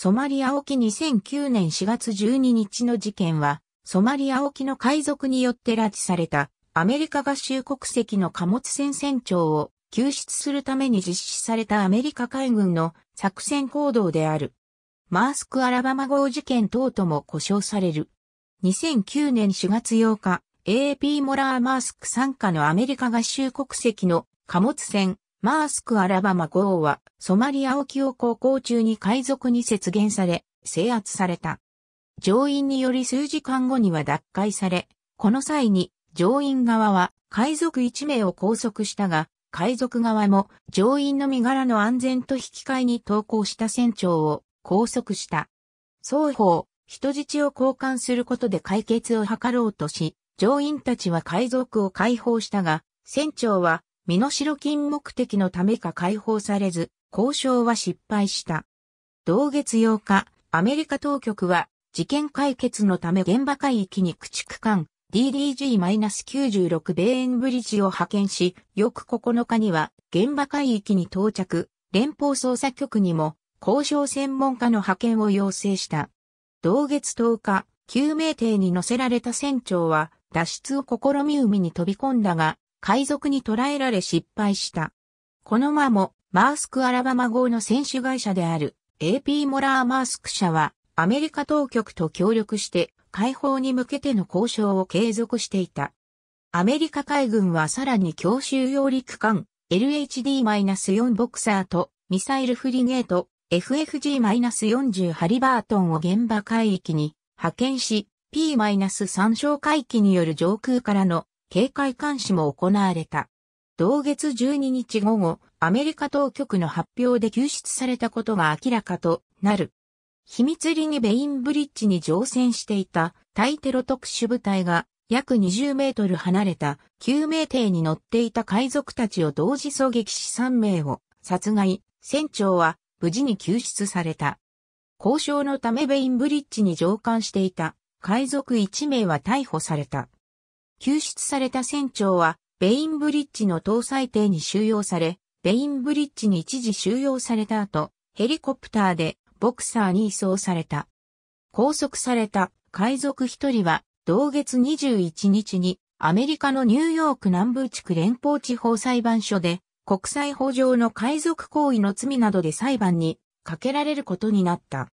ソマリア沖2009年4月12日の事件は、ソマリア沖の海賊によって拉致されたアメリカ合衆国籍の貨物船船長を救出するために実施されたアメリカ海軍の作戦行動である。マースク・アラバマ号事件等とも呼称される。2009年4月8日、AP モラー・マースク参加のアメリカ合衆国籍の貨物船マースク・アラバマ号はソマリア沖を航行中に海賊に接言され、制圧された。乗員により数時間後には脱会され、この際に乗員側は海賊1名を拘束したが、海賊側も乗員の身柄の安全と引き換えに投降した船長を拘束した。双方、人質を交換することで解決を図ろうとし、乗員たちは海賊を解放したが、船長は身代金目的のためか解放されず、交渉は失敗した。同月8日、アメリカ当局は、事件解決のため現場海域に駆逐艦 DDG-96 米ーブリッジを派遣し、翌9日には現場海域に到着、連邦捜査局にも交渉専門家の派遣を要請した。同月10日、救命艇に乗せられた船長は脱出を試み海に飛び込んだが、海賊に捕らえられ失敗した。この間も、マースク・アラバマ号の選手会社である AP モラー・マースク社は、アメリカ当局と協力して解放に向けての交渉を継続していた。アメリカ海軍はさらに強襲揚陸艦 LHD-4 ボクサーとミサイルフリゲート FFG-40 ハリバートンを現場海域に派遣し P-3 小海域による上空からの警戒監視も行われた。同月12日午後、アメリカ当局の発表で救出されたことが明らかとなる。秘密裏にベインブリッジに乗船していた対テロ特殊部隊が約20メートル離れた救命艇に乗っていた海賊たちを同時狙撃し3名を殺害、船長は無事に救出された。交渉のためベインブリッジに乗艦していた海賊1名は逮捕された。救出された船長は、ベインブリッジの搭載艇に収容され、ベインブリッジに一時収容された後、ヘリコプターでボクサーに移送された。拘束された海賊一人は、同月21日にアメリカのニューヨーク南部地区連邦地方裁判所で国際法上の海賊行為の罪などで裁判にかけられることになった。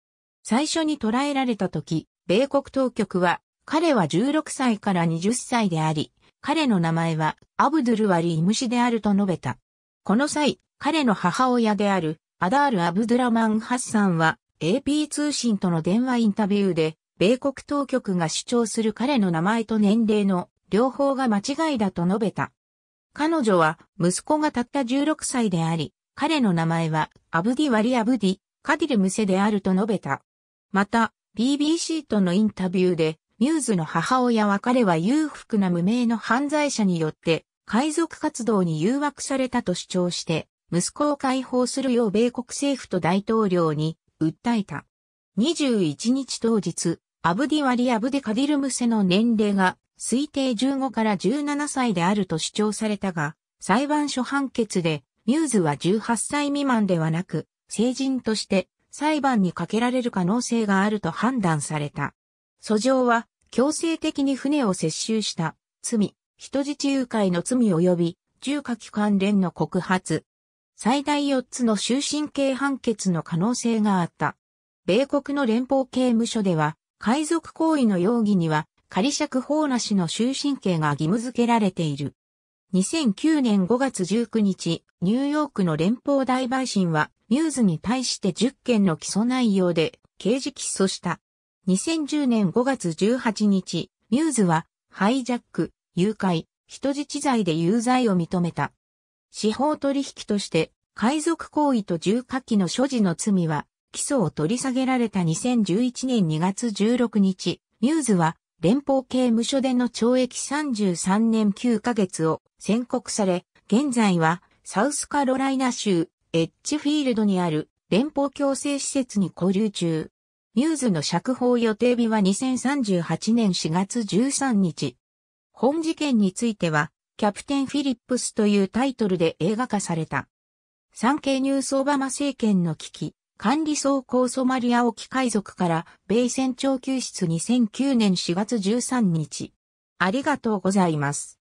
最初に捕らえられた時、米国当局は彼は16歳から20歳であり、彼の名前はアブドゥルワリ・イムシであると述べた。この際、彼の母親であるアダール・アブドゥラマン・ハッサンは AP 通信との電話インタビューで、米国当局が主張する彼の名前と年齢の両方が間違いだと述べた。彼女は息子がたった16歳であり、彼の名前はアブディ・ワリ・アブディ、カディル・ムセであると述べた。また、BBC とのインタビューで、ミューズの母親は彼は裕福な無名の犯罪者によって海賊活動に誘惑されたと主張して、息子を解放するよう米国政府と大統領に訴えた。21日当日、アブディワリ・アブデカディルムセの年齢が推定15から17歳であると主張されたが、裁判所判決でミューズは18歳未満ではなく、成人として裁判にかけられる可能性があると判断された。訴状は強制的に船を接収した罪、人質誘拐の罪及び重火器関連の告発。最大4つの終身刑判決の可能性があった。米国の連邦刑務所では、海賊行為の容疑には仮釈放なしの終身刑が義務付けられている。2009年5月19日、ニューヨークの連邦大陪審は、ミューズに対して10件の起訴内容で刑事起訴した。2010年5月18日、ミューズは、ハイジャック、誘拐、人質罪で有罪を認めた。司法取引として、海賊行為と重火器の所持の罪は、起訴を取り下げられた2011年2月16日、ミューズは、連邦刑務所での懲役33年9ヶ月を宣告され、現在は、サウスカロライナ州、エッジフィールドにある連邦強制施設に交流中。ミューズの釈放予定日は2038年4月13日。本事件については、キャプテン・フィリップスというタイトルで映画化された。産経ニュースオバマ政権の危機、管理総高ソマリア沖海賊から米船長救出2009年4月13日。ありがとうございます。